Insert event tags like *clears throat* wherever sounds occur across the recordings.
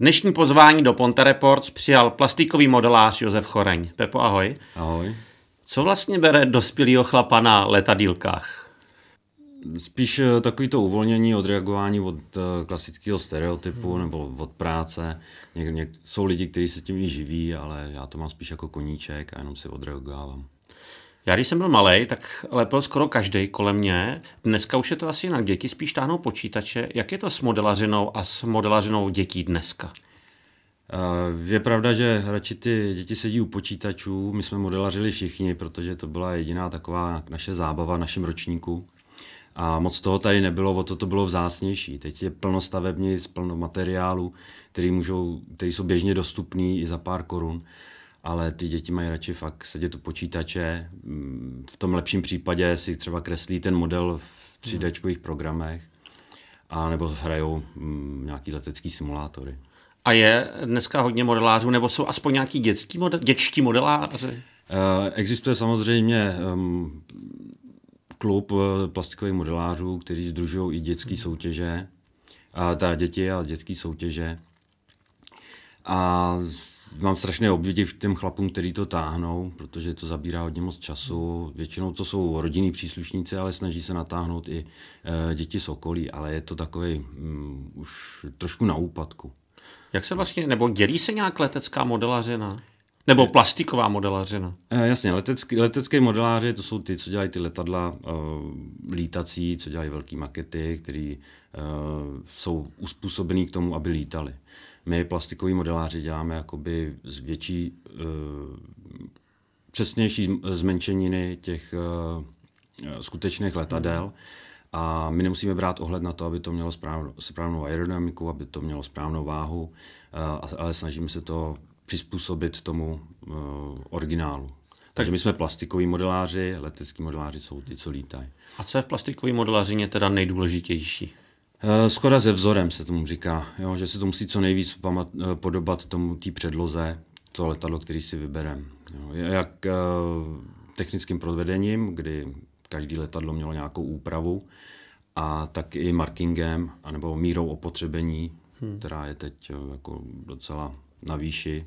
Dnešní pozvání do Ponte Reports přijal plastikový modelář Josef Choreň. Pepo, ahoj. Ahoj. Co vlastně bere dospělýho chlapa na letadílkách? Spíš eh, takový to uvolnění, odreagování od eh, klasického stereotypu hmm. nebo od práce. Něk, něk, jsou lidi, kteří se tím i živí, ale já to mám spíš jako koníček a jenom si odreagovávám. Já když jsem byl malý, tak lepil skoro každý kolem mě. Dneska už je to asi jinak. Děti spíš táhnou počítače. Jak je to s modelařinou a s modelařinou dětí dneska? Je pravda, že radši ty děti sedí u počítačů. My jsme modelařili všichni, protože to byla jediná taková naše zábava v našem ročníku. A moc toho tady nebylo, o to to bylo vzácnější. Teď je plno stavebnic, plno materiálů, který můžou, který jsou běžně dostupný i za pár korun ale ty děti mají radši fakt sedět u počítače. Mm, v tom lepším případě si třeba kreslí ten model v 3D programech a nebo hrajou mm, nějaký letecký simulátory. A je dneska hodně modelářů, nebo jsou aspoň nějaký dětský model, dětští modeláři? Eh, existuje samozřejmě ehm, klub eh, plastikových modelářů, kteří združují i dětské hmm. soutěže, a ta děti a dětské soutěže. A mám strašné v těm chlapům, kteří to táhnou, protože to zabírá hodně moc času. Většinou to jsou rodinní příslušníci, ale snaží se natáhnout i eh, děti z okolí, ale je to takový um, mm, už trošku na úpadku. Jak se vlastně, nebo dělí se nějak letecká modelařina? Nebo plastiková modelařina? E, jasně, letecký, letecké modeláři, to jsou ty, co dělají ty letadla e, lítací, co dělají velké makety, které e, jsou uspůsobené k tomu, aby lítali. My plastikoví modeláři děláme jakoby z větší, eh, přesnější zmenšeniny těch eh, skutečných letadel. A my nemusíme brát ohled na to, aby to mělo správnou, správnou aerodynamiku, aby to mělo správnou váhu, eh, ale snažíme se to přizpůsobit tomu originálu. Takže my jsme plastikoví modeláři, letecký modeláři jsou ty, co lítají. A co je v plastikové modelářině teda nejdůležitější? Skoda eh, ze vzorem se tomu říká, jo, že se to musí co nejvíc pamat, eh, podobat tomu té předloze, to letadlo, který si vybereme. Jak eh, technickým provedením, kdy každý letadlo mělo nějakou úpravu, a tak i markingem, anebo mírou opotřebení, hmm. která je teď jako docela na výši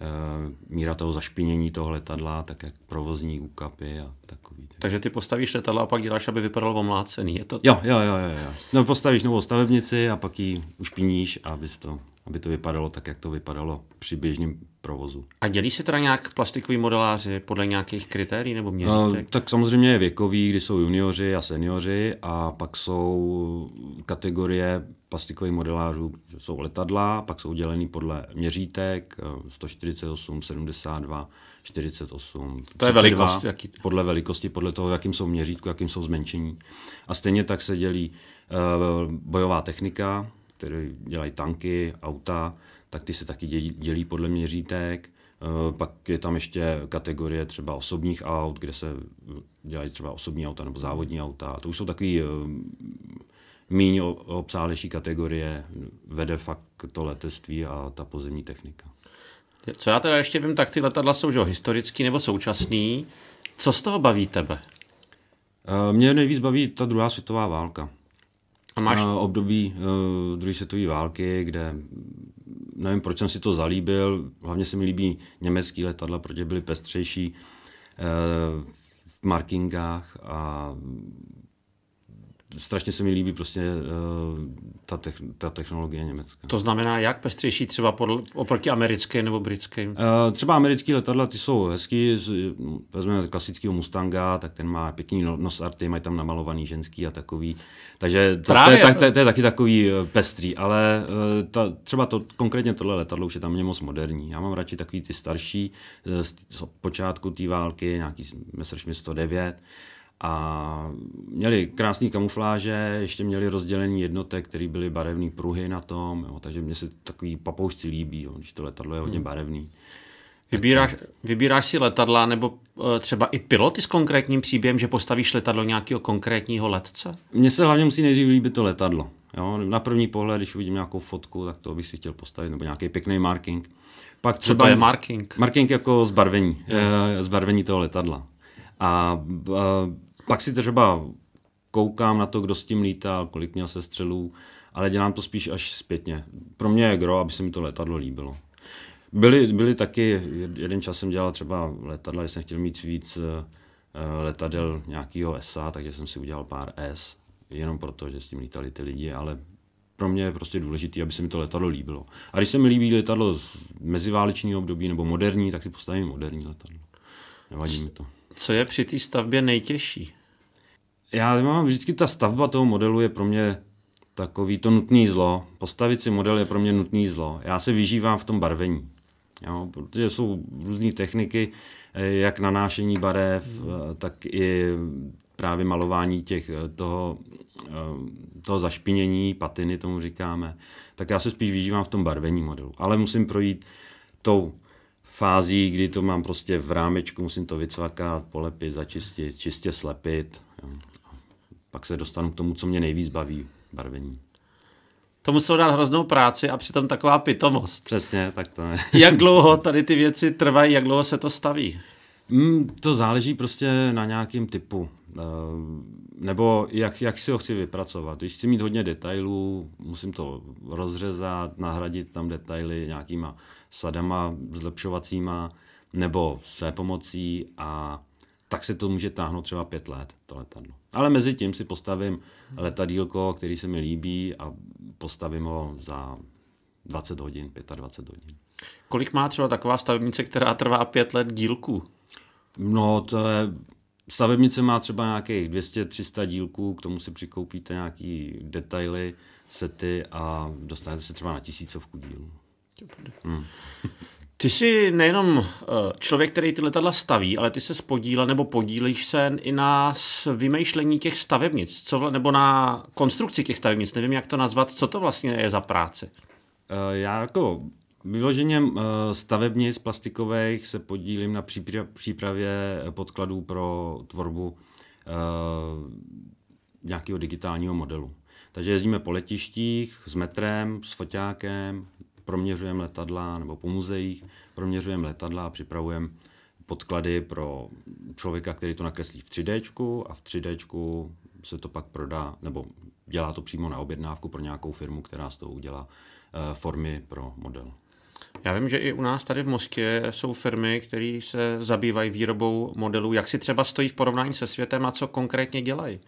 Eh, míra toho zašpinění toho letadla, tak jak provozní úkapy a takový. Takže ty postavíš letadla a pak děláš, aby vypadalo omlácený, je to tak? Jo, jo, jo, jo, jo. No postavíš novou stavebnici a pak ji ušpiníš, aby to aby to vypadalo tak, jak to vypadalo při běžném provozu. A dělí se teda nějak plastikový modeláři podle nějakých kritérií nebo no, měřítek? No, tak samozřejmě je věkový, kdy jsou junioři a seniori a pak jsou kategorie plastikových modelářů, že jsou letadla, pak jsou dělený podle měřítek 148, 72, 48, to je velikost, jaký? podle velikosti, podle toho, jakým jsou měřítku, jakým jsou zmenšení. A stejně tak se dělí eh, bojová technika, které dělají tanky, auta, tak ty se taky dělí podle měřítek. Eh, pak je tam ještě kategorie třeba osobních aut, kde se dělají třeba osobní auta nebo závodní auta. To už jsou takové eh, méně obsálejší kategorie. Vede fakt to letectví a ta pozemní technika. Co já teda ještě vím, tak ty letadla jsou že, historický nebo současný. Co z toho baví tebe? Eh, mě nejvíc baví ta druhá světová válka. A máš... Eh, období uh, druhé světové války, kde nevím, proč jsem si to zalíbil, hlavně se mi líbí německý letadla, protože byly pestřejší uh, v markingách a strašně se mi líbí prostě uh, ta, tech, ta technologie německá. To znamená jak pestřejší třeba podl, oproti americké nebo britské? Uh, eh, třeba americké letadla, ty jsou hezký, no, vezmeme klasického Mustanga, tak ten má pěkný no, nosarty, mají tam namalovaný ženský a takový, takže to, to, je, to, to je taky takový eh, pestrý, ale uh, ta, třeba to, konkrétně tohle letadlo už je tam moc moderní. Já mám radši takový ty starší z, z počátku té války, nějaký Messerschmitt 109, a měli krásné kamufláže, ještě měli rozdělení jednotek, které byly barevné pruhy na tom, jo, takže mně se takový papoušci líbí, jo, když to letadlo je hodně hmm. barevný. Vybíráš, eh, vybíráš si letadla nebo eh, třeba i piloty s konkrétním příběhem, že postavíš letadlo nějakého konkrétního letce? Mně se hlavně musí nejdřív líbit to letadlo. Jo? Na první pohled, když uvidím nějakou fotku, tak to bych si chtěl postavit, nebo nějaký pěkný marking. Pak třeba Co je marking? Marking jako zbarvení, eh, zbarvení toho letadla. A, a pak si třeba koukám na to, kdo s tím lítá, kolik měl se střelů, ale dělám to spíš až zpětně. Pro mě je gro, aby se mi to letadlo líbilo. Byli byli taky, jeden čas jsem dělal třeba letadla, když jsem chtěl mít víc eh, letadel nějakého SA, takže jsem si udělal pár S, jenom proto, že s tím lítali ty lidi, ale pro mě je prostě důležité, aby se mi to letadlo líbilo. A když se mi líbí letadlo z meziválečního období nebo moderní, tak si postavím moderní letadlo. Nevadí mi to. Co je při té stavbě nejtěžší? já mám vždycky ta stavba toho modelu je pro mě takový to nutný zlo. Postavit si model je pro mě nutný zlo. Já se vyžívám v tom barvení. Jo, protože jsou různé techniky, eh, jak nanášení barev, mm. eh, tak i právě malování těch, eh, toho, toho zašpinění, patiny tomu říkáme. Tak já se spíš vyžívám v tom barvení modelu. Ale musím projít tou fází, kdy to mám prostě v rámečku, musím to vycvakat, polepit, začistit, čistě slepit, pak se dostanu k tomu, co mě nejvíc baví, barvení. To muselo dát hroznou práci a přitom taková pitomost. Přesně, tak to je. jak dlouho tady ty věci trvají, jak dlouho se to staví? Mm, to záleží prostě na nějakém typu. Eh, nebo jak, jak si ho chci vypracovat. Když chci mít hodně detailů, musím to rozřezat, nahradit tam detaily nějakýma sadama zlepšovacíma nebo své pomocí a tak se to může táhnout třeba pět let, to letadlo. Ale mezi tím si postavím letadílko, který se mi líbí a postavím ho za 20 hodin, 25 hodin. Kolik má třeba taková stavebnice, která trvá pět let dílku? No, to je, stavebnice má třeba nějakých 200-300 dílků, k tomu si přikoupíte nějaký detaily, sety a dostanete se třeba na tisícovku dílů. Hmm. *laughs* Ty jsi nejenom eh, člověk, který ty letadla staví, ale ty se spodíle nebo podílíš se i na vymýšlení těch stavebnic, co, nebo na konstrukci těch stavebnic, nevím, jak to nazvat, co to vlastně je za práce? Eh, já jako vyloženě eh, stavebnic plastikových se podílím na přípravě podkladů pro tvorbu nějakého digitálního modelu. Takže jezdíme po letištích s metrem, s foťákem, proměřujeme letadla nebo po muzeích, proměřujeme letadla a připravujeme podklady pro člověka, který to nakreslí v 3D a v 3D se to pak prodá, nebo dělá to přímo na objednávku pro nějakou firmu, která z toho udělá eh, formy pro model. Já vím, že i u nás tady v Moskvě jsou firmy, které se zabývají výrobou modelů. Jak si třeba stojí v porovnání se světem a co konkrétně dělají?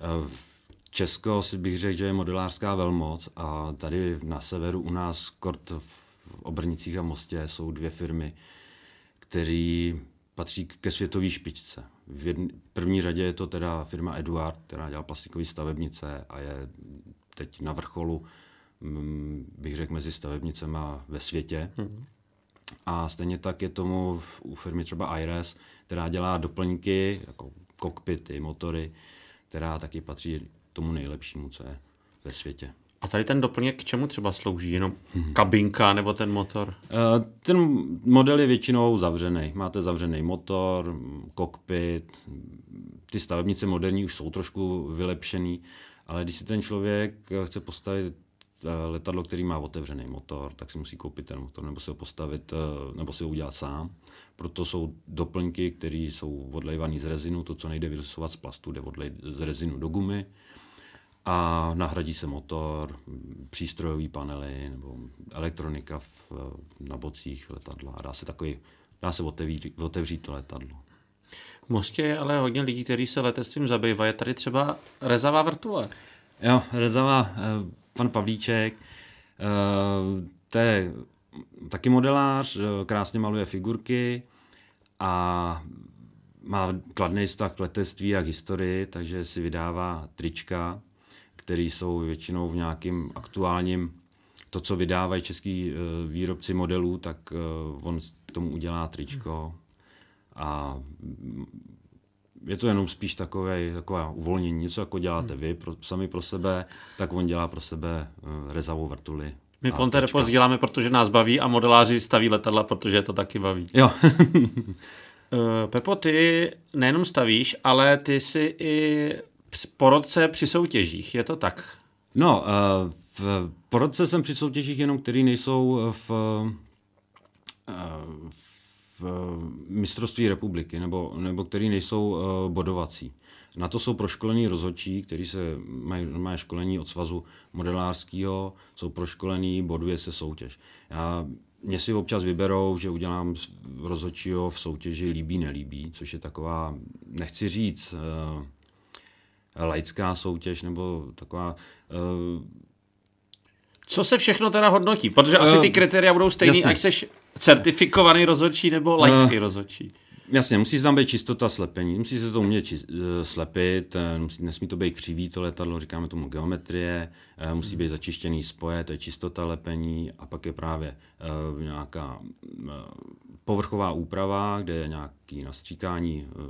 Eh, v Česko si bych řekl, že je modelářská velmoc a tady na severu u nás kort v Obrnicích a Mostě jsou dvě firmy, které patří ke světové špičce. V první řadě je to teda firma Eduard, která dělá plastikové stavebnice a je teď na vrcholu, mm, bych řekl, mezi stavebnicema ve světě. Mm-hmm. A stejně tak je tomu v, u firmy třeba Aires, která dělá doplňky, jako kokpity, motory, která taky patří tomu nejlepšímu, co je ve světě. A tady ten doplněk k čemu třeba slouží? Jenom kabinka nebo ten motor? Eh, ten model je většinou zavřený. Máte zavřený motor, kokpit. Ty stavebnice moderní už jsou trošku vylepšený, ale když si ten člověk chce postavit eh, letadlo, který má otevřený motor, tak si musí koupit ten motor, nebo si ho postavit, eh, nebo si ho udělat sám. Proto jsou doplňky, které jsou odlejvané z rezinu, to, co nejde vylisovat z plastu, jde odlej z rezinu do gumy a nahradí se motor, přístrojové panely nebo elektronika v, na bocích letadla. Dá se, takový, dá se otevřít, otevřít to letadlo. V Mostě je ale hodně lidí, kteří se letectvím zabývají. Je tady třeba Rezavá vrtule. Jo, Rezavá, eh, pan Pavlíček, eh, to je taky modelář, eh, krásně maluje figurky a má kladný vztah k letectví a k historii, takže si vydává trička, které jsou většinou v nějakým aktuálním, to, co vydávají český eh, výrobci modelů, tak eh, on tomu udělá tričko a je to jenom spíš takové, takové uvolnění, něco jako děláte vy pro, sami pro sebe, tak on dělá pro sebe eh, rezavou vrtuli. My Ponte Repos děláme, protože nás baví a modeláři staví letadla, protože je to taky baví. Jo. *laughs* Pepo, ty nejenom stavíš, ale ty jsi i po roce při soutěžích, je to tak? No, eh, v, po roce jsem při soutěžích jenom, který nejsou v, eh, v mistrovství republiky, nebo, nebo který nejsou eh, bodovací. Na to jsou proškolení rozhodčí, kteří se mají, mají školení od svazu modelářského, jsou proškolení, boduje se soutěž. Já, mě si občas vyberou, že udělám rozhodčího v soutěži líbí, nelíbí, což je taková, nechci říct, laická soutěž nebo taková... Uh... Co se všechno teda hodnotí? Protože asi ty eh, kritéria budou stejný, jasně. ať seš certifikovaný rozhodčí nebo eh, laický uh... rozhodčí. Jasně, musí tam být čistota slepení, musí se to umět či, slepit, musí, nesmí to být křivý to letadlo, říkáme tomu geometrie, musí hmm. být začištěný spoje, to je čistota lepení a pak je právě uh, nějaká uh, povrchová úprava, kde je nějaký nastříkání uh,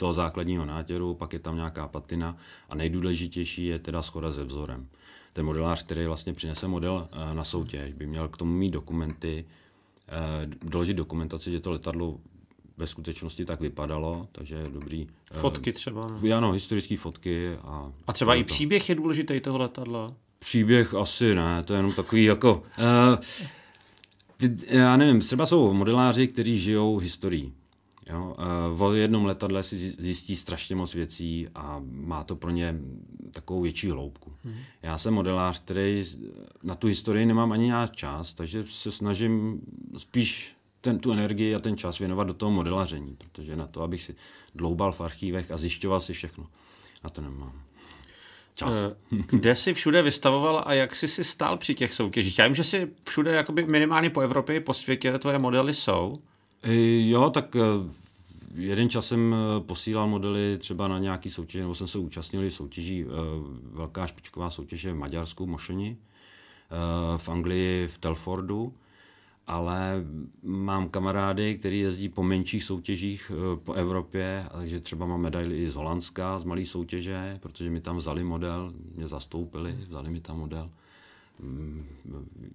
toho základního nátěru, pak je tam nějaká patina a nejdůležitější je teda schoda se vzorem. Ten modelář, který vlastně přinese model eh, na soutěž, by měl k tomu mít dokumenty, eh, doložit dokumentaci, že to letadlo ve skutečnosti tak vypadalo, takže je dobrý. Eh, fotky třeba. Ne? Ano, historické fotky. A, a třeba i to. příběh je důležitý toho letadla? Příběh asi ne, to je jenom takový jako... Uh, já nevím, třeba jsou modeláři, kteří žijou historií. Jo, eh, v jednom letadle si zjistí strašně moc věcí a má to pro ně takovou větší hloubku. Hmm. Já jsem modelář, který na tu historii nemám ani já čas, takže se snažím spíš ten, tu energii a ten čas věnovat do toho modelaření, protože na to, abych si dloubal v archívech a zjišťoval si všechno, na to nemám čas. Eh, kde jsi všude vystavoval a jak jsi si stál při těch soutěžích? Já vím, že si všude jakoby minimálně po Evropě po světě tvoje modely jsou. E, jo, tak e, jeden čas jsem e, posílal modely třeba na nějaký soutěže, nebo jsem se účastnil soutěží, velká špičková soutěže v Maďarsku, v Mošeni, v Anglii, v Telfordu, ale mám kamarády, kteří jezdí po menších soutěžích po Evropě, takže třeba mám medaily i z Holandska, z malé soutěže, protože mi tam vzali model, mě zastoupili, vzali mi tam model. Mm,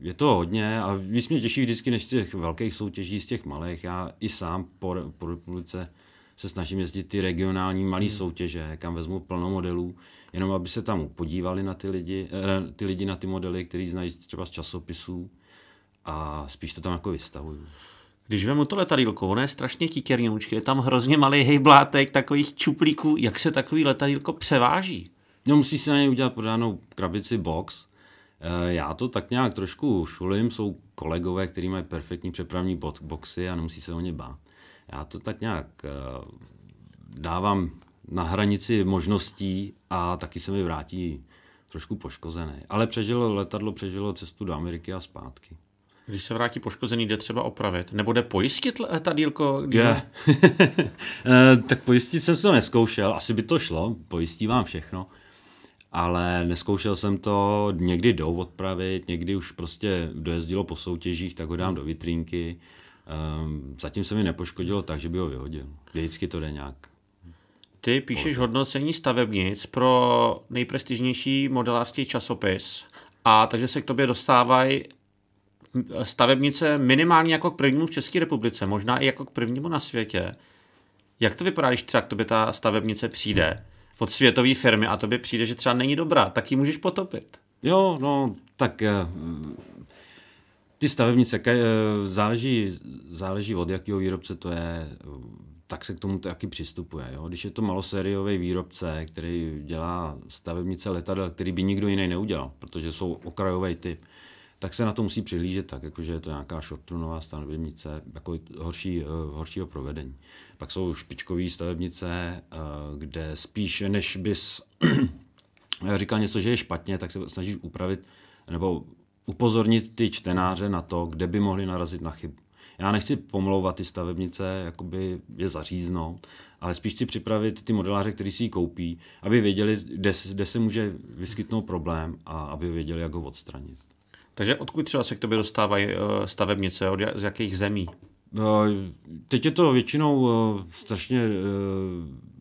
je to hodně a víc mě těší vždycky než z těch velkých soutěží, z těch malých. Já i sám po, po republice se snažím jezdit ty regionální malé hmm. soutěže, kam vezmu plno modelů, jenom aby se tam podívali na ty lidi, eh, ty lidi na ty modely, který znají třeba z časopisů a spíš to tam jako vystavuju. Když vemu to letadílko, ono je strašně tíkerně je tam hrozně malý hejblátek, takových čuplíků, jak se takový letadílko převáží? No musí se na něj udělat pořádnou krabici box, Eh, já to tak nějak trošku šulím, jsou kolegové, kteří mají perfektní přepravní boxy a nemusí se o ně bát. Já to tak nějak eh, dávám na hranici možností a taky se mi vrátí trošku poškozený. Ale přežilo letadlo, přežilo cestu do Ameriky a zpátky. Když se vrátí poškozený, jde třeba opravit. Nebo jde pojistit letadílko? Když... Yeah. *laughs* Eh, tak pojistit jsem to neskoušel, asi by to šlo, pojistí vám všechno ale neskoušel jsem to, někdy jdou odpravit, někdy už prostě dojezdilo po soutěžích, tak ho dám do vitrínky. Um, ehm, zatím se mi nepoškodilo tak, že by ho vyhodil. Vždycky to jde nějak. Ty píšeš hodnocení stavebnic pro nejprestižnější modelářský časopis a takže se k tobě dostávají stavebnice minimálně jako k prvnímu v České republice, možná i jako k prvnímu na světě. Jak to vypadá, když třeba k tobě ta stavebnice přijde? od světové firmy a tobě přijde, že třeba není dobrá, tak ji můžeš potopit. Jo, no, tak eh, ty stavebnice, eh, záleží, záleží od jakého výrobce to je, tak se k tomu taky přistupuje. Jo? Když je to malosériový výrobce, který dělá stavebnice letadel, který by nikdo jiný neudělal, protože jsou okrajový typ, tak se na to musí přihlížet tak, jakože je to nějaká šortrunová stavebnice, jako horší, eh, horšího provedení. Pak jsou špičkové stavebnice, eh, kde spíš než bys *clears throat* říkal něco, že je špatně, tak se snažíš upravit nebo upozornit ty čtenáře na to, kde by mohli narazit na chybu. Já nechci pomlouvat ty stavebnice, jakoby je zaříznout, ale spíš si připravit ty modeláře, kteří si ji koupí, aby věděli, kde, kde se může vyskytnout problém a aby věděli, jak ho odstranit. Takže odkud třeba se k tobě dostávají eh, stavebnice, od z jakých zemí? No, teď je to většinou eh, strašně eh,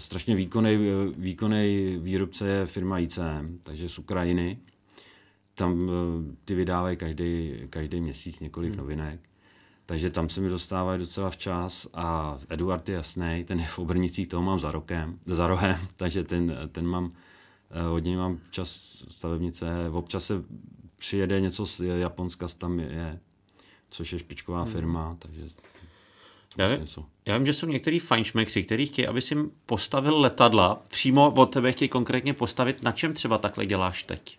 strašně výkonný, výkonný výrobce je firma ICM, takže z Ukrajiny. Tam ty vydávají každý, každý měsíc několik hmm. novinek. Takže tam se mi dostávají docela včas a Eduard je jasný, ten je v Obrnicích, toho mám za, rokem, za rohem, *laughs* takže ten, ten mám Eh, hodně mám čas stavebnice, občas se přijede něco z Japonska, tam je, což je špičková hmm. firma, takže já vím, já vím, že jsou některý fajnšmekři, kteří chtějí, aby si postavil letadla, přímo od tebe chtějí konkrétně postavit, na čem třeba takhle děláš teď?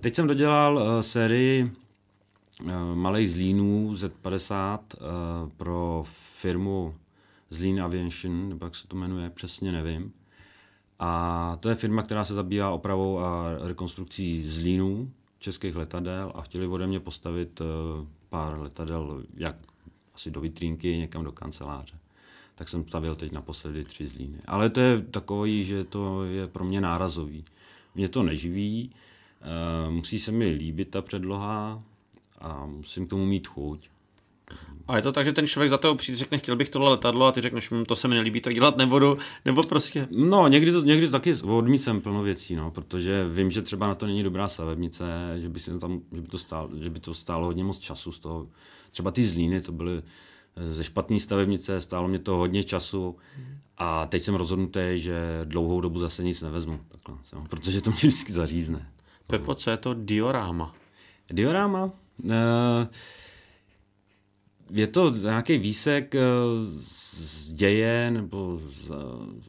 Teď jsem dodělal uh, sérii uh, malej zlínů Z50 uh, pro firmu Zlín Aviation, nebo jak se to jmenuje, přesně nevím. A to je firma, která se zabývá opravou a rekonstrukcí zlínů českých letadel a chtěli ode mě postavit eh, pár letadel, jak asi do vitrínky, někam do kanceláře. Tak jsem stavil teď naposledy tři zlíny. Ale to je takový, že to je pro mě nárazový. Mě to neživí, eh, musí se mi líbit ta předloha a musím k tomu mít chuť. A je to tak, že ten člověk za toho přijde, řekne, chtěl bych tohle letadlo a ty řekneš, mm, to se mi nelíbí, tak dělat nebudu, nebo prostě... No, někdy to, někdy to taky odmícem plno věcí, no, protože vím, že třeba na to není dobrá stavebnice, že by, se tam, že by, to, stálo, že by to stálo hodně moc času z toho. Třeba ty zlíny, to byly eh, ze špatné stavebnice, stálo mě to hodně času a teď jsem rozhodnutý, že dlouhou dobu zase nic nevezmu, takhle, no, protože to mě vždycky zařízne. Pepo, co je to Diorama? Diorama? Uh, je to nějaký výsek eh, z děje nebo z, eh,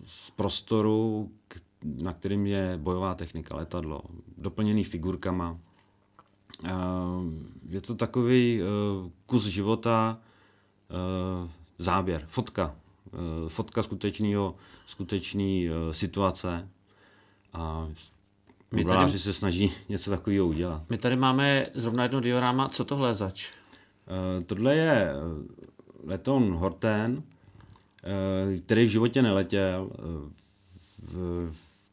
z prostoru, na kterým je bojová technika letadlo, doplněný figurkama. Eh, je to takový kus života, záběr, fotka, fotka skutečného, skutečný situace a tady, se snaží *laughs* něco takového udělat. My tady máme zrovna jedno dioráma, co tohle je zač? Eh, tohle je eh, letoun Horten, eh, který v životě neletěl.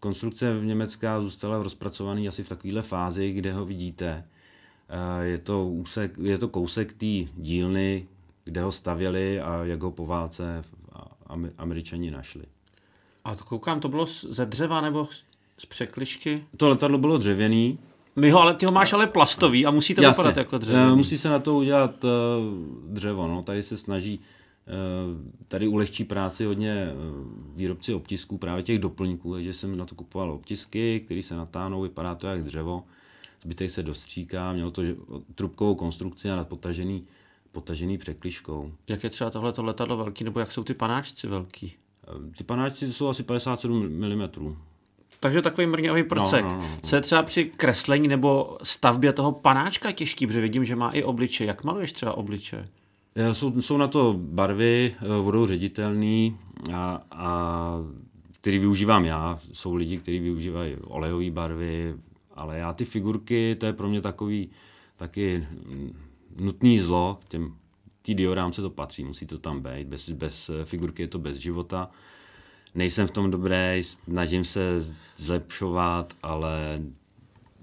Konstrukce v Německá zůstala rozpracovaný asi v takovéhle fázi, kde ho vidíte. Je to, úsek, je to kousek té dílny, kde ho stavěli a jak ho po válce američani našli. A to koukám, to bylo ze dřeva nebo z překlišky? To letadlo bylo dřevěný, my ho, ale ty ho máš ale plastový a musí to Jasně. vypadat jako dřevo. Eh, musí se na to udělat uh, dřevo. No. Tady se snaží eh, tady ulehčí práci hodně výrobci obtisků, právě těch doplňků, takže jsem na to kupoval obtisky, které se natáhnou, vypadá to jak dřevo, zbytek se dostříká, mělo to trubkovou konstrukci a potažený, potažený překliškou. Jak je třeba tohle letadlo velký, nebo jak jsou ty panáčci velký? Ty panáčci jsou asi 57 mm takže takový mrňavý no, prcek. No, no, no. Co je třeba při kreslení nebo stavbě toho panáčka těžký, protože vidím, že má i obliče. Jak maluješ třeba obliče? Jsou, jsou na to barvy, vodou eh, ředitelný a, a který využívám já. Jsou lidi, kteří využívají olejové barvy, ale já ty figurky, to je pro mě takový taky nutný zlo, těm, tý se to patří, musí to tam být, bez, bez eh, figurky je to bez života nejsem v tom dobrý, snažím se zlepšovat, ale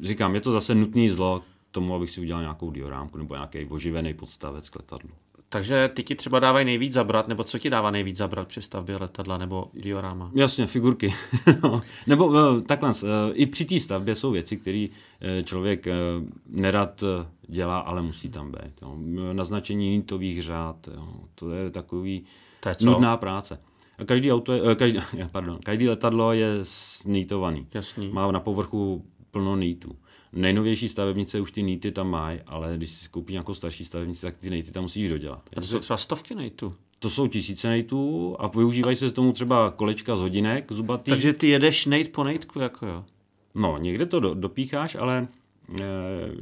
říkám, je to zase nutný zlo k tomu, abych si udělal nějakou diorámku nebo nějaký oživený podstavec k letadlu. Takže ty ti třeba dávají nejvíc zabrat, nebo co ti dává nejvíc zabrat při stavbě letadla nebo diorama? Jasně, figurky. *laughs* No. Nebo eh, takhle, eh, i při té stavbě jsou věci, které eh, člověk nerad dělá, ale musí tam být. Naznačení nitových řád, to je takový to je co? nudná práce. Každý, auto je, eh, každý, *laughs* pardon, každý letadlo je snítovaný. Jasný. Má na povrchu plno nýtů. Nejnovější stavebnice už ty nýty tam mají, ale když si koupíš nějakou starší stavebnici, tak ty nýty tam musíš dodělat. A to jsou třeba stovky nýtů. To jsou tisíce nejtů a využívají se z tomu třeba kolečka z hodinek zubatý. Takže ty jedeš nejt po nejtku, jako jo? No, někde to do, dopícháš, ale e,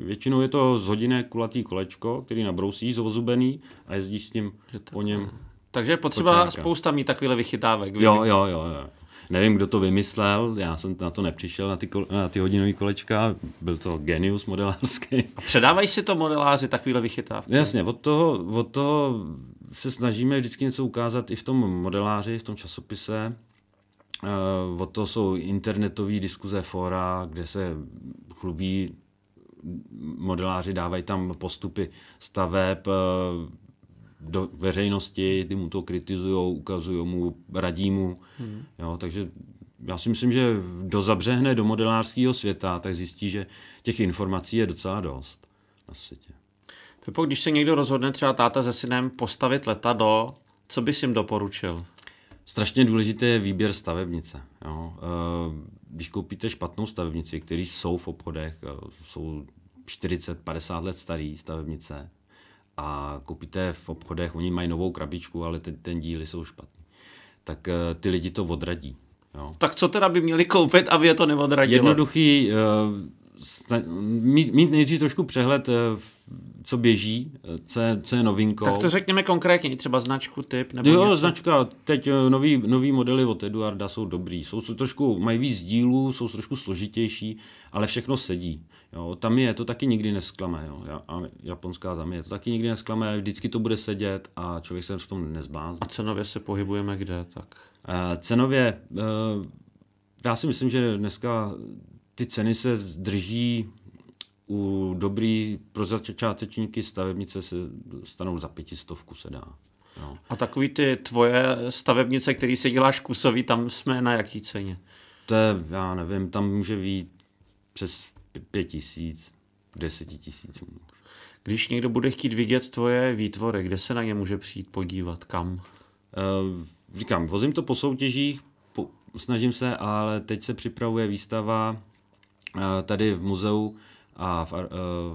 většinou je to z hodinek kulatý kolečko, který nabrousíš, zozubený a jezdíš s tím po něm. Ne takže je potřeba kočárka. spousta mít takovýhle vychytávek. Jo, jo, jo, jo. Nevím, kdo to vymyslel, já jsem na to nepřišel, na ty, na ty hodinové kolečka, byl to genius modelářský. A předávají si to modeláři takovýhle vychytávky? Jasně, od toho, od toho se snažíme vždycky něco ukázat i v tom modeláři, v tom časopise. Uh, od toho jsou internetové diskuze, fora, kde se chlubí modeláři, dávají tam postupy staveb, uh, do veřejnosti, ty mu to kritizují, ukazují mu, radí mu. Hmm. Jo, takže já si myslím, že do zabřehne do modelářského světa, tak zjistí, že těch informací je docela dost na světě. Pepo, když se někdo rozhodne třeba táta se synem postavit letadlo, co bys jim doporučil? Strašně důležité je výběr stavebnice. Jo. Eh, když koupíte špatnou stavebnici, které jsou v obchodech, eh, jsou 40-50 let staré stavebnice, a koupíte v obchodech, oni mají novou krabičku, ale ten, ten díly jsou špatný. Tak eh, ty lidi to odradí. Jo. Tak co teda by měli koupit, aby je to neodradilo? Jednoduchý, uh, mít, mít nejdřív trošku přehled, eh, co běží, eh, co je, co je novinkou. Tak to řekněme konkrétně, třeba značku, typ. Nebo jo, něco. značka, teď eh, nový, nový modely od Eduarda jsou dobrý, jsou, jsou trošku, mají víc dílů, jsou trošku složitější, ale všechno sedí. Jo, tam je, to taky nikdy nesklame, jo, a japonská tam je, to taky nikdy nesklame, vždycky to bude sedět a člověk se v tom nezbází. A cenově se pohybujeme kde, tak? Uh, cenově, uh, já si myslím, že dneska ty ceny se drží u dobrý pro začátečníky stavebnice se stanou za pětistovku, se dá. No. A takový ty tvoje stavebnice, který si děláš kusový, tam jsme na jaký ceně? To je, já nevím, tam může být přes pět tisíc, deseti tisíc. Když někdo bude chtít vidět tvoje výtvory, kde se na ně může přijít podívat, kam? E, říkám, vozím to po soutěžích, po, snažím se, ale teď se připravuje výstava eh, tady v muzeu a v, e,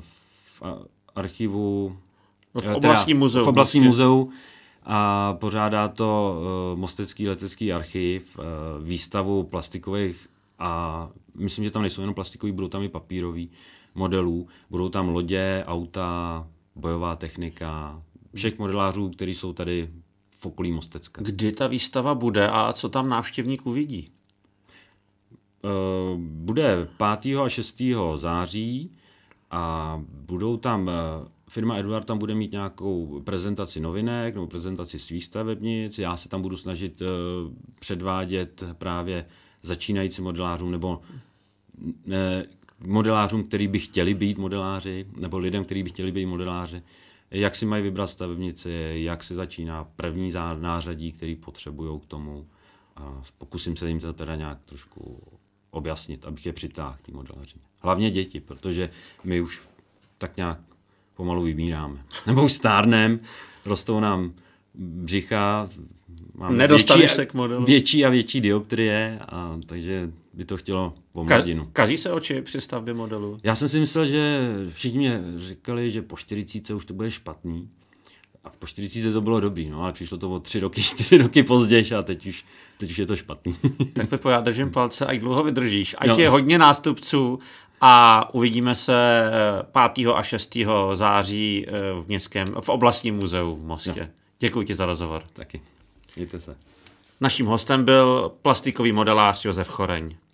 v archivu... No, v e, oblastním muzeu. V oblastním vlastně. muzeu a pořádá to e, Mostecký letecký archiv, výstavu plastikových a myslím, že tam nejsou jenom plastikový, budou tam i papírový modelů. Budou tam lodě, auta, bojová technika, všech modelářů, kteří jsou tady v okolí Mostecka. Kdy ta výstava bude a co tam návštěvník uvidí? Eh, bude 5. a 6. září a budou tam, eh, firma Eduard tam bude mít nějakou prezentaci novinek nebo prezentaci svých stavebnic. Já se tam budu snažit eh, předvádět právě začínajícím modelářům nebo mm, modelářům, kteří by chtěli být modeláři, nebo lidem, kteří by chtěli být modeláři, jak si mají vybrat stavebnici, jak se začíná první nářadí, který potřebují k tomu. A pokusím se jim to teda nějak trošku objasnit, abych je přitáhl k té Hlavně děti, protože my už tak nějak pomalu vymíráme. *laughs* Nebo už stárnem, rostou nám břicha, máme Nedostaneš větší, se k modelu. větší a větší dioptrie, a, takže by to chtělo po Ka- kaží se oči při stavbě modelu? Já jsem si myslel, že všichni mě říkali, že po 40 už to bude špatný, a po 40 to bylo dobrý, no, ale přišlo to o 3 roky, 4 *laughs* roky později a teď už, teď už je to špatný. *laughs* tak Pepo, já držím palce, ať dlouho vydržíš. Ať no. je hodně nástupců a uvidíme se 5. Eh, a 6. září eh, v městském, v oblastním muzeu v Mostě. No. Děkuji ti za rozhovor. Taky. Mějte se. Naším hostem byl plastikový modelář Josef Choreň.